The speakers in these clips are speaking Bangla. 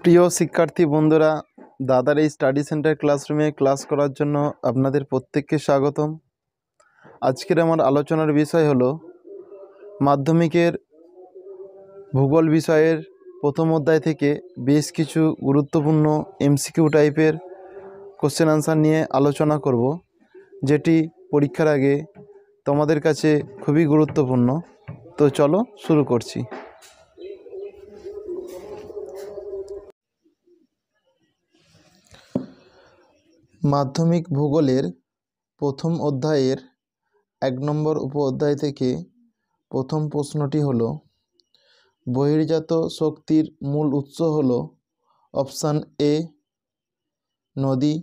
প্রিয় শিক্ষার্থী বন্ধুরা দাদার এই স্টাডি সেন্টার ক্লাসরুমে ক্লাস করার জন্য আপনাদের প্রত্যেককে স্বাগতম আজকের আমার আলোচনার বিষয় হলো মাধ্যমিকের ভূগোল বিষয়ের প্রথম অধ্যায় থেকে বেশ কিছু গুরুত্বপূর্ণ এমসিকিউ টাইপের কোশ্চেন আনসার নিয়ে আলোচনা করব যেটি পরীক্ষার আগে তোমাদের কাছে খুবই গুরুত্বপূর্ণ তো চলো শুরু করছি মাধ্যমিক ভূগোলের প্রথম অধ্যায়ের এক নম্বর উপ অধ্যায় থেকে প্রথম প্রশ্নটি হলো বহির্জাত শক্তির মূল উৎস হলো অপশান এ নদী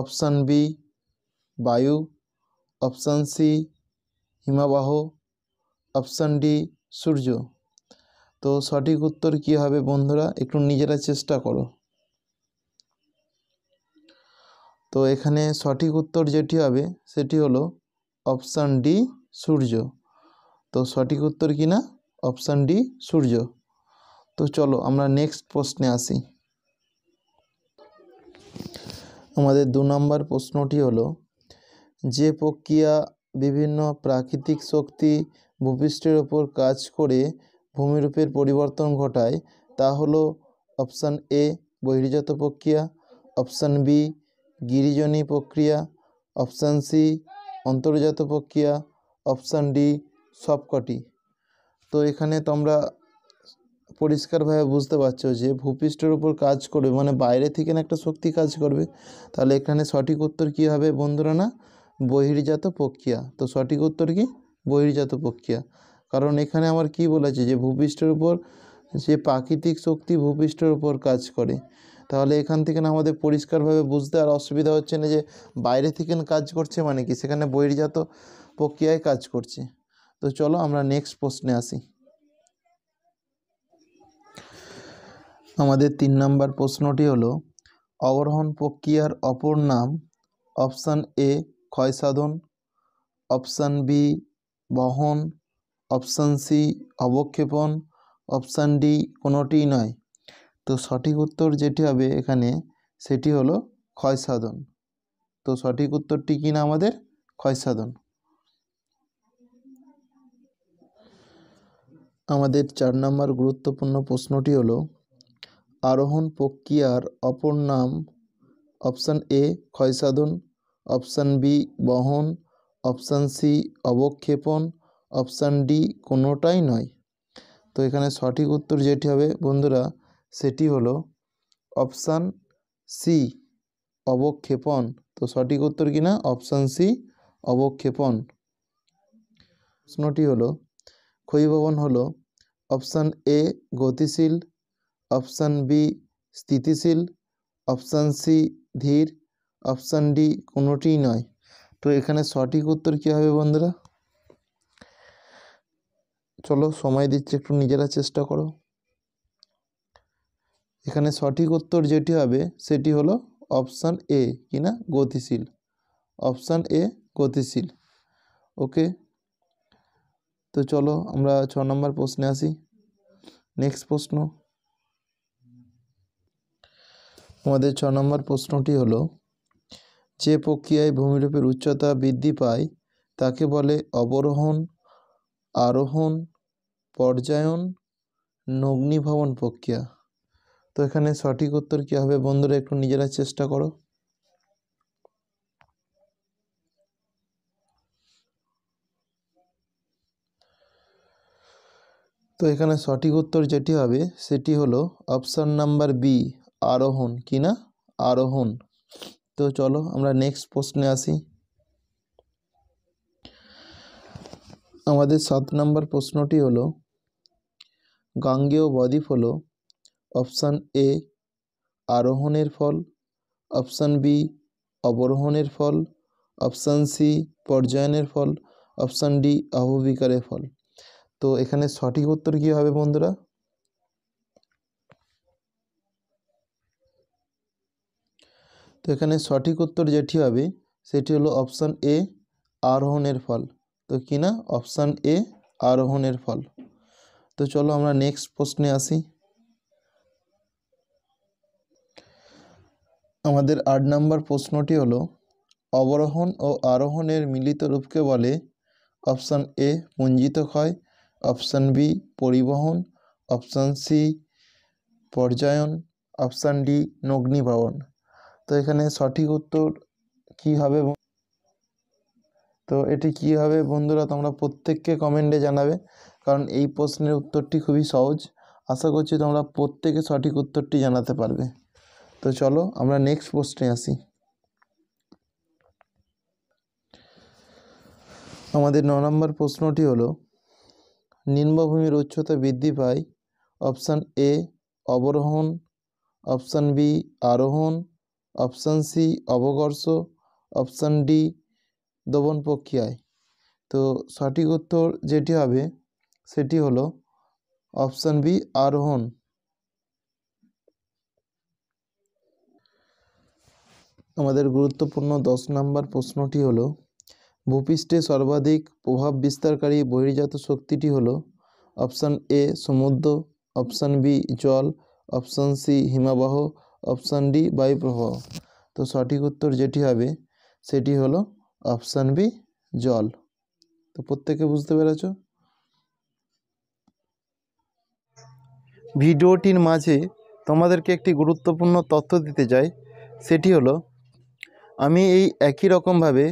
অপশান বি বায়ু অপশান সি হিমাবাহ অপশান ডি সূর্য তো সঠিক উত্তর কী হবে বন্ধুরা একটু নিজেরা চেষ্টা করো তো এখানে সঠিক উত্তর যেটি হবে সেটি হলো অপশান ডি সূর্য তো সঠিক উত্তর কি না অপশান ডি সূর্য তো চলো আমরা নেক্সট প্রশ্নে আসি আমাদের দু নম্বর প্রশ্নটি হলো যে প্রক্রিয়া বিভিন্ন প্রাকৃতিক শক্তি ভূপৃষ্ঠের ওপর কাজ করে ভূমিরূপের পরিবর্তন ঘটায় তা হলো অপশান এ বহির্জাত প্রক্রিয়া অপশান বি গিরিজনী প্রক্রিয়া অপশান সি অন্তর্জাত প্রক্রিয়া অপশান ডি সবকটি তো এখানে তোমরা পরিষ্কারভাবে বুঝতে পারছো যে ভূপৃষ্ঠের উপর কাজ করবে মানে বাইরে থেকে না একটা শক্তি কাজ করবে তাহলে এখানে সঠিক উত্তর কী হবে বন্ধুরা না বহির্জাত প্রক্রিয়া তো সঠিক উত্তর কি বহির্জাত প্রক্রিয়া কারণ এখানে আমার কি বলেছে যে ভূপৃষ্ঠের উপর যে প্রাকৃতিক শক্তি ভূপৃষ্ঠের উপর কাজ করে তাহলে এখান থেকে না আমাদের পরিষ্কারভাবে বুঝতে আর অসুবিধা হচ্ছে না যে বাইরে থেকে কাজ করছে মানে কি সেখানে বহির্জাত প্রক্রিয়ায় কাজ করছে তো চলো আমরা নেক্সট প্রশ্নে আসি আমাদের তিন নম্বর প্রশ্নটি হলো অবরোহণ প্রক্রিয়ার অপর নাম অপশান এ ক্ষয়সাধন অপশান বি বহন অপশান সি অবক্ষেপণ অপশান ডি কোনোটিই নয় তো সঠিক উত্তর যেটি হবে এখানে সেটি হলো ক্ষয়সাধন তো সঠিক উত্তরটি কি না আমাদের ক্ষয়সাধন আমাদের চার নম্বর গুরুত্বপূর্ণ প্রশ্নটি হলো আরোহণ প্রক্রিয়ার অপর নাম অপশান এ ক্ষয়সাধন অপশান বি বহন অপশান সি অবক্ষেপণ অপশান ডি কোনোটাই নয় তো এখানে সঠিক উত্তর যেটি হবে বন্ধুরা সেটি হলো অপশান সি অবক্ষেপণ তো সঠিক উত্তর কি না অপশান সি অবক্ষেপণ প্রশ্নটি হলো ক্ষয়ীভবন হলো অপশান এ গতিশীল অপশান বি স্থিতিশীল অপশান সি ধীর অপশান ডি কোনোটিই নয় তো এখানে সঠিক উত্তর কী হবে বন্ধুরা চলো সময় দিচ্ছে একটু নিজেরা চেষ্টা করো এখানে সঠিক উত্তর যেটি হবে সেটি হলো অপশান এ কি না গতিশীল অপশান এ গতিশীল ওকে তো চলো আমরা ছ নম্বর প্রশ্নে আসি নেক্সট প্রশ্ন আমাদের ছ নম্বর প্রশ্নটি হলো যে প্রক্রিয়ায় ভূমিরূপের উচ্চতা বৃদ্ধি পায় তাকে বলে অবরোহণ আরোহণ পর্যায়ন নগ্নিভবন প্রক্রিয়া তো এখানে সঠিক উত্তর কী হবে বন্ধুরা একটু নিজেরা চেষ্টা করো তো এখানে সঠিক উত্তর যেটি হবে সেটি হলো অপশান নাম্বার বি আরোহণ কি না আরোহণ তো চলো আমরা নেক্সট প্রশ্নে আসি আমাদের সাত নাম্বার প্রশ্নটি হলো গাঙ্গেয় বদ্বীপ হলো অপশান এ আরোহণের ফল অপশান বি অবরোহণের ফল অপশান সি পর্যায়নের ফল অপশান ডি আহবিকারের ফল তো এখানে সঠিক উত্তর কী হবে বন্ধুরা তো এখানে সঠিক উত্তর যেটি হবে সেটি হলো অপশান এ আরোহণের ফল তো কি না অপশান এ আরোহণের ফল তো চলো আমরা নেক্সট প্রশ্নে আসি আমাদের আট নম্বর প্রশ্নটি হলো অবরোহণ ও আরোহণের মিলিত রূপকে বলে অপশান এ পুঞ্জিত ক্ষয় অপশান বি পরিবহন অপশান সি পর্যায়ন অপশান ডি নগ্নিভবন তো এখানে সঠিক উত্তর কি হবে তো এটি কি হবে বন্ধুরা তোমরা প্রত্যেককে কমেন্টে জানাবে কারণ এই প্রশ্নের উত্তরটি খুবই সহজ আশা করছি তোমরা প্রত্যেকে সঠিক উত্তরটি জানাতে পারবে তো চলো আমরা নেক্সট প্রশ্নে আসি আমাদের ন নম্বর প্রশ্নটি হলো নিম্নভূমির উচ্চতা বৃদ্ধি পায় অপশান এ অবরোহণ অপশান বি আরোহণ অপশান সি অবকর্ষ অপশান ডি দবন প্রক্রিয়ায় তো সঠিক উত্তর যেটি হবে সেটি হলো অপশান বি আরোহণ আমাদের গুরুত্বপূর্ণ দশ নম্বর প্রশ্নটি হলো ভূপৃষ্ঠে সর্বাধিক প্রভাব বিস্তারকারী বহির্জাত শক্তিটি হলো অপশান এ সমুদ্র অপশান বি জল অপশান সি হিমাবাহ অপশান ডি বায়ুপ্রবাহ তো সঠিক উত্তর যেটি হবে সেটি হলো অপশান বি জল তো প্রত্যেকে বুঝতে পেরেছ ভিডিওটির মাঝে তোমাদেরকে একটি গুরুত্বপূর্ণ তথ্য দিতে চাই সেটি হলো আমি এই একই রকমভাবে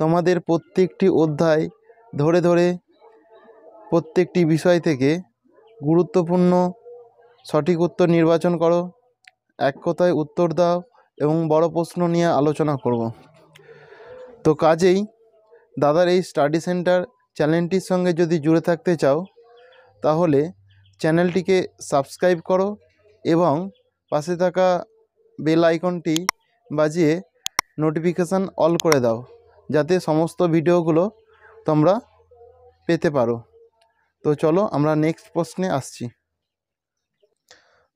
তোমাদের প্রত্যেকটি অধ্যায় ধরে ধরে প্রত্যেকটি বিষয় থেকে গুরুত্বপূর্ণ সঠিক উত্তর নির্বাচন করো এক কথায় উত্তর দাও এবং বড় প্রশ্ন নিয়ে আলোচনা করব তো কাজেই দাদার এই স্টাডি সেন্টার চ্যানেলটির সঙ্গে যদি জুড়ে থাকতে চাও তাহলে চ্যানেলটিকে সাবস্ক্রাইব করো এবং পাশে থাকা বেল আইকনটি বাজিয়ে নোটিফিকেশান অল করে দাও যাতে সমস্ত ভিডিওগুলো তোমরা পেতে পারো তো চলো আমরা নেক্সট প্রশ্নে আসছি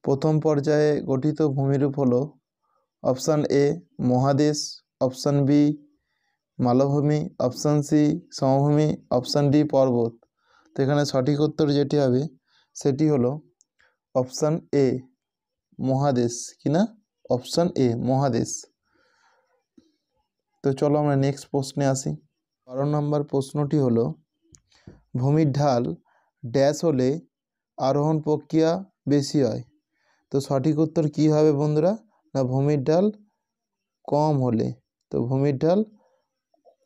প্রথম পর্যায়ে গঠিত ভূমিরূপ হলো অপশান এ মহাদেশ অপশান বি মালভূমি অপশান সি সমভূমি অপশান ডি পর্বত তো এখানে সঠিক উত্তর যেটি হবে সেটি হলো অপশান এ মহাদেশ কিনা অপশান এ মহাদেশ তো চলো আমরা নেক্সট প্রশ্নে আসি বারো নম্বর প্রশ্নটি হলো ভূমির ঢাল ড্যাশ হলে আরোহণ প্রক্রিয়া বেশি হয় তো সঠিক উত্তর কি হবে বন্ধুরা না ভূমির ঢাল কম হলে তো ভূমির ঢাল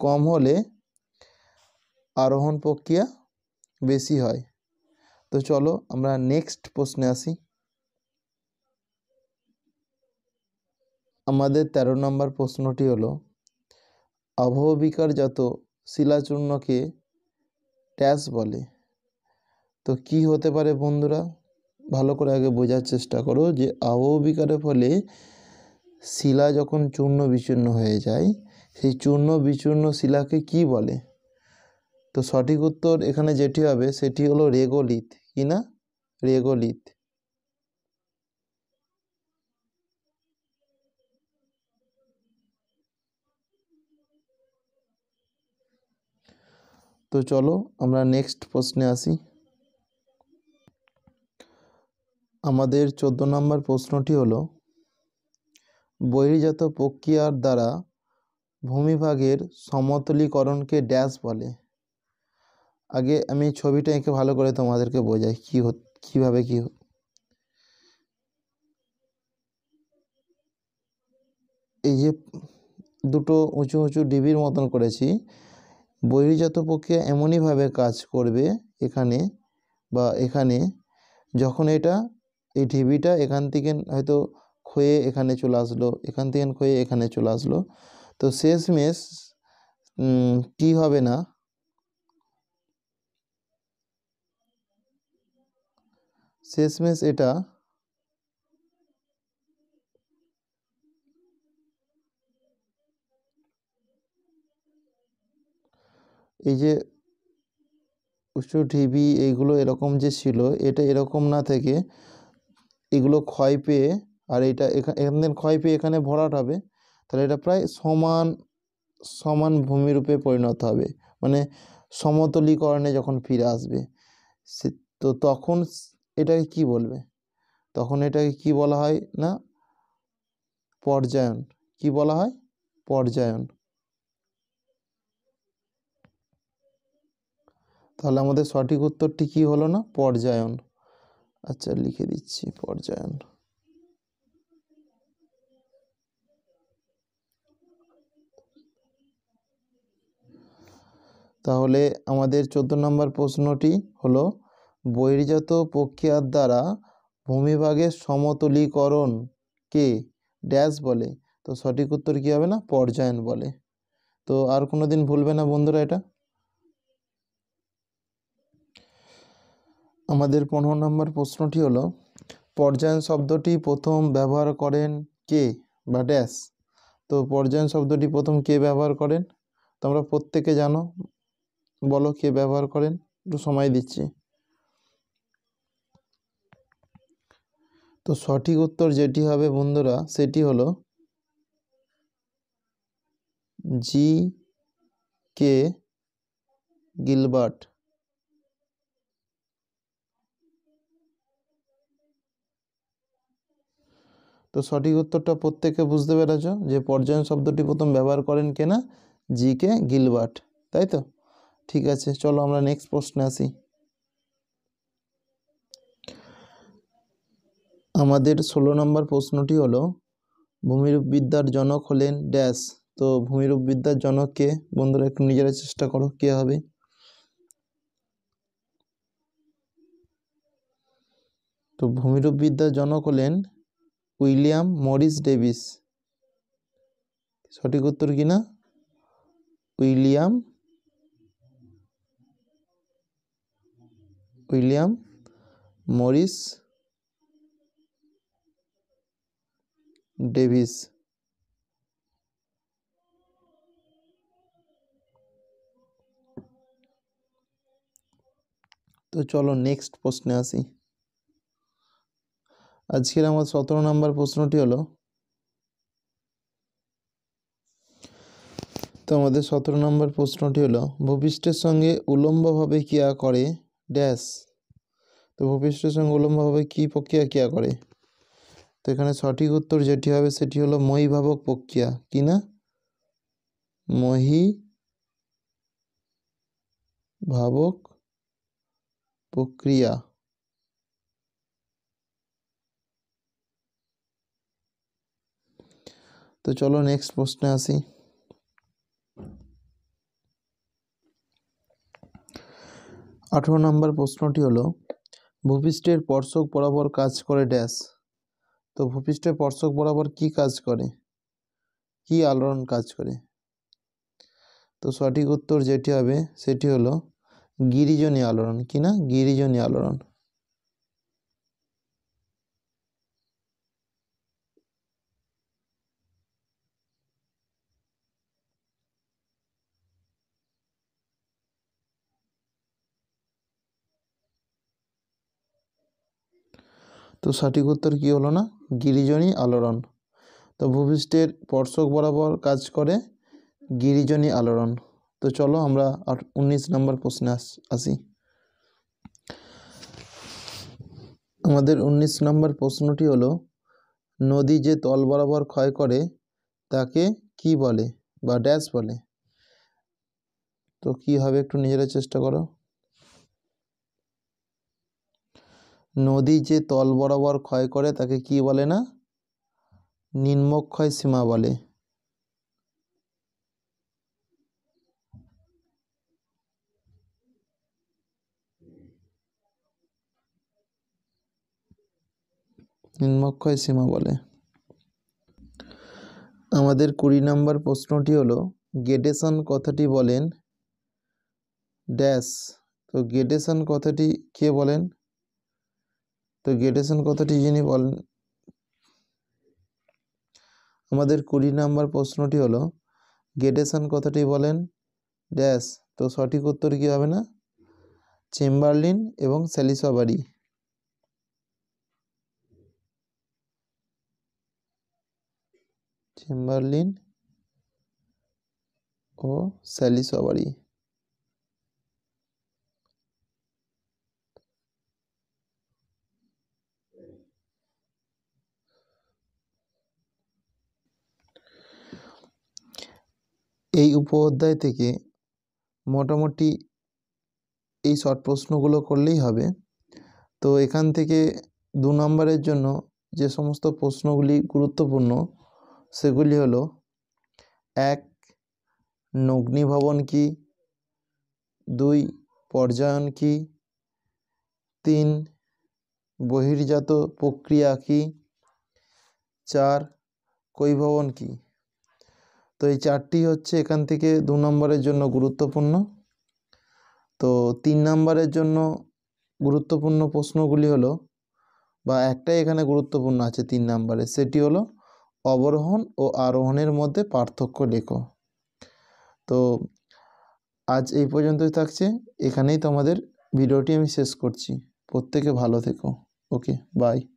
কম হলে আরোহণ প্রক্রিয়া বেশি হয় তো চলো আমরা নেক্সট প্রশ্নে আসি আমাদের ১৩ নম্বর প্রশ্নটি হলো আবহবিকারজাত শিলাচূর্ণকে ট্যাস বলে তো কি হতে পারে বন্ধুরা ভালো করে আগে বোঝার চেষ্টা করো যে আবহবিকারের ফলে শিলা যখন চূর্ণ বিচূর্ণ হয়ে যায় সেই চূর্ণ বিচূর্ণ শিলাকে কি বলে তো সঠিক উত্তর এখানে যেটি হবে সেটি হলো রেগোলিত কি না রেগোলিত তো চলো আমরা নেক্সট প্রশ্নে আসি আমাদের চোদ্দ নম্বর প্রশ্নটি হলো বহির্জাত প্রক্রিয়ার দ্বারা ভূমিভাগের সমতলীকরণকে ড্যাশ বলে আগে আমি ছবিটা এঁকে ভালো করে তোমাদেরকে বোঝাই কী কীভাবে কী এই যে দুটো উঁচু উঁচু ডিবির মতন করেছি বহির্জাত প্রক্রিয়া এমনইভাবে কাজ করবে এখানে বা এখানে যখন এটা এই ঢিবিটা এখান থেকে হয়তো ক্ষয়ে এখানে চলে আসলো এখান থেকে ক্ষয়ে এখানে চলে আসলো তো শেষমেশ কি হবে না শেষমেশ এটা এই যে উঁচু ঢিবি এইগুলো এরকম যে ছিল এটা এরকম না থেকে এগুলো ক্ষয় পেয়ে আর এটা এখান দিন ক্ষয় পেয়ে এখানে ভরাট হবে তাহলে এটা প্রায় সমান সমান ভূমিরূপে পরিণত হবে মানে সমতলীকরণে যখন ফিরে আসবে তো তখন এটাকে কি বলবে তখন এটাকে কি বলা হয় না পর্যায়ন কি বলা হয় পর্যায়ন তাহলে আমাদের সঠিক উত্তরটি কী হলো না পর্যায়ন আচ্ছা লিখে দিচ্ছি পর্যায়ন তাহলে আমাদের চোদ্দো নম্বর প্রশ্নটি হলো বহির্জাত প্রক্রিয়ার দ্বারা ভূমিভাগের সমতলীকরণকে ড্যাশ বলে তো সঠিক উত্তর কী হবে না পর্যায়ন বলে তো আর কোনো দিন ভুলবে না বন্ধুরা এটা আমাদের পনেরো নম্বর প্রশ্নটি হলো পর্যায়ন শব্দটি প্রথম ব্যবহার করেন কে বা ড্যাশ তো পর্যায়ন শব্দটি প্রথম কে ব্যবহার করেন তোমরা প্রত্যেকে জানো বলো কে ব্যবহার করেন একটু সময় দিচ্ছি তো সঠিক উত্তর যেটি হবে বন্ধুরা সেটি হলো জি কে গিলবার্ট তো সঠিক উত্তরটা প্রত্যেকে বুঝতে পেরেছ যে পর্যায়ন শব্দটি প্রথম ব্যবহার করেন কে না জি কে গিলবার্ট তাই তো ঠিক আছে চলো আমরা নেক্সট প্রশ্নে আসি আমাদের ষোলো নম্বর প্রশ্নটি হলো ভূমিরূপবিদ্যার জনক হলেন ড্যাশ তো ভূমিরূপবিদ্যার জনক কে বন্ধুরা একটু নিজেরা চেষ্টা করো কে হবে তো ভূমিরূপবিদ্যার জনক হলেন উইলিয়াম মরিস ডেভিস সঠিক উত্তর কি না উইলিয়াম উইলিয়াম মরিস ডেভিস তো চলো নেক্সট প্রশ্নে আসি আজকের আমার সতেরো নম্বর প্রশ্নটি হলো তো আমাদের সতেরো নম্বর প্রশ্নটি হলো ভূপৃষ্ঠের সঙ্গে উলম্বভাবে ক্রিয়া করে ড্যাশ তো ভূপৃষ্ঠের সঙ্গে উলম্বভাবে কী প্রক্রিয়া ক্রিয়া করে তো এখানে সঠিক উত্তর যেটি হবে সেটি হলো মহিভাবক প্রক্রিয়া কি না মহি ভাবক প্রক্রিয়া তো চলো নেক্সট প্রশ্নে আসি আঠেরো নম্বর প্রশ্নটি হলো ভূপৃষ্ঠের পর্শক বরাবর কাজ করে ড্যাশ তো ভূপৃষ্ঠের পর্শক বরাবর কি কাজ করে কি আলোড়ন কাজ করে তো সঠিক উত্তর যেটি হবে সেটি হলো গিরিজনী আলোড়ন কি না গিরিজনী আলোড়ন তো সঠিক উত্তর কী হলো না গিরিজনী আলোড়ন তো ভূপৃষ্ঠের স্পর্শক বরাবর কাজ করে গিরিজনী আলোড়ন তো চলো আমরা উনিশ নম্বর প্রশ্নে আসি আমাদের ১৯ নম্বর প্রশ্নটি হলো নদী যে তল বরাবর ক্ষয় করে তাকে কি বলে বা ড্যাশ বলে তো কি হবে একটু নিজেরা চেষ্টা করো নদী যে তল বরাবর ক্ষয় করে তাকে কি বলে না নিম্নক্ষয় সীমা বলে নিম্নক্ষয় সীমা বলে আমাদের কুড়ি নম্বর প্রশ্নটি হলো গেডেশন কথাটি বলেন ড্যাশ তো গেডেশন কথাটি কে বলেন তো গ্রেডেশন কথাটি যিনি বলেন আমাদের কুড়ি নাম্বার প্রশ্নটি হলো গ্রেডেশন কথাটি বলেন ড্যাশ তো সঠিক উত্তর কী হবে না চেম্বারলিন এবং স্যালিসবারি চেম্বারলিন ও স্যালিসবারি এই উপ অধ্যায় থেকে মোটামুটি এই শর্ট প্রশ্নগুলো করলেই হবে তো এখান থেকে দু নম্বরের জন্য যে সমস্ত প্রশ্নগুলি গুরুত্বপূর্ণ সেগুলি হলো এক নগ্নিভবন কি দুই পর্যায়ন কি তিন বহির্জাত প্রক্রিয়া কি চার কৈভবন কী তো এই চারটি হচ্ছে এখান থেকে দু নম্বরের জন্য গুরুত্বপূর্ণ তো তিন নম্বরের জন্য গুরুত্বপূর্ণ প্রশ্নগুলি হলো বা একটাই এখানে গুরুত্বপূর্ণ আছে তিন নম্বরে সেটি হলো অবরোহণ ও আরোহণের মধ্যে পার্থক্য লেখো তো আজ এই পর্যন্তই থাকছে এখানেই তোমাদের ভিডিওটি আমি শেষ করছি প্রত্যেকে ভালো থেকো ওকে বাই